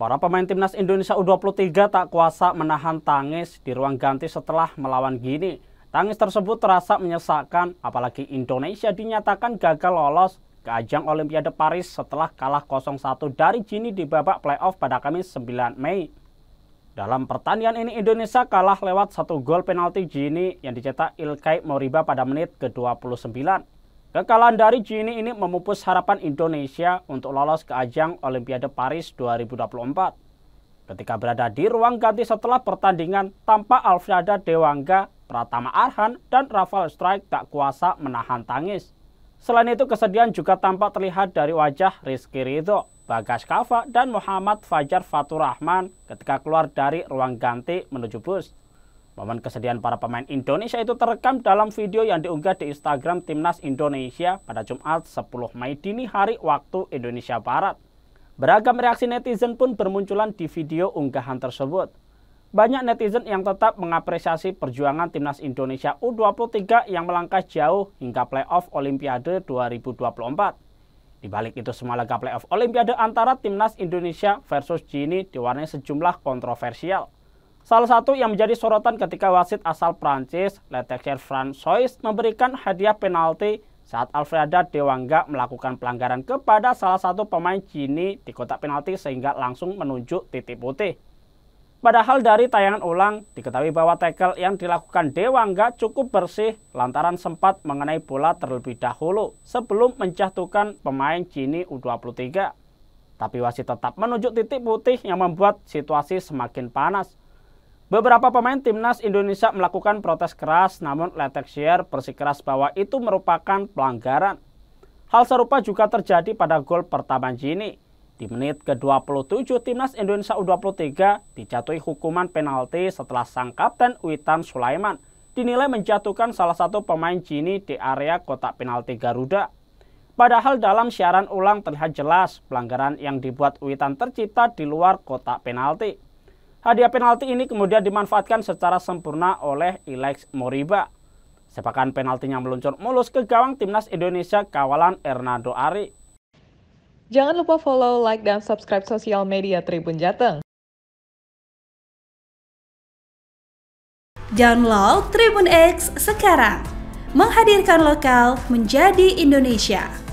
Para pemain timnas Indonesia U23 tak kuasa menahan tangis di ruang ganti setelah melawan Gini. Tangis tersebut terasa menyesakkan apalagi Indonesia dinyatakan gagal lolos ke ajang Olimpiade Paris setelah kalah 0-1 dari Gini di babak playoff pada Kamis 9 Mei. Dalam pertandingan ini Indonesia kalah lewat satu gol penalti Gini yang dicetak Ilkay Moriba pada menit ke-29. Kekalahan dari Gini ini memupus harapan Indonesia untuk lolos ke ajang Olimpiade Paris 2024. Ketika berada di ruang ganti setelah pertandingan tanpa Alfreda Dewangga, Pratama Arhan, dan Rafael Strike tak kuasa menahan tangis. Selain itu kesedihan juga tampak terlihat dari wajah Rizky Ridho, Bagas Kava, dan Muhammad Fajar Faturrahman ketika keluar dari ruang ganti menuju bus. Momen kesedihan para pemain Indonesia itu terekam dalam video yang diunggah di Instagram Timnas Indonesia pada Jumat 10 Mei dini hari waktu Indonesia Barat. Beragam reaksi netizen pun bermunculan di video unggahan tersebut. Banyak netizen yang tetap mengapresiasi perjuangan Timnas Indonesia U23 yang melangkah jauh hingga playoff Olimpiade 2024. Di balik itu semua laga playoff Olimpiade antara timnas Indonesia versus Gini diwarnai sejumlah kontroversial. Salah satu yang menjadi sorotan ketika wasit asal Prancis, Letizier François memberikan hadiah penalti saat Alfreda Dewangga melakukan pelanggaran kepada salah satu pemain Cini di kotak penalti sehingga langsung menunjuk titik putih. Padahal dari tayangan ulang, diketahui bahwa tackle yang dilakukan Dewangga cukup bersih lantaran sempat mengenai bola terlebih dahulu sebelum menjatuhkan pemain Cini U23. Tapi wasit tetap menunjuk titik putih yang membuat situasi semakin panas Beberapa pemain timnas Indonesia melakukan protes keras, namun Letexier bersikeras bahwa itu merupakan pelanggaran. Hal serupa juga terjadi pada gol pertama Jini. Di menit ke-27, timnas Indonesia U23 dijatuhi hukuman penalti setelah sang kapten Witan Sulaiman dinilai menjatuhkan salah satu pemain Jini di area kotak penalti Garuda. Padahal dalam siaran ulang terlihat jelas pelanggaran yang dibuat Witan tercipta di luar kotak penalti. Hadiah penalti ini kemudian dimanfaatkan secara sempurna oleh Ilex Moriba. Sepakan penaltinya meluncur mulus ke gawang timnas Indonesia kawalan Hernando Ari. Jangan lupa follow, like, dan subscribe sosial media Tribun Jateng. Download Tribun X sekarang. Menghadirkan lokal menjadi Indonesia.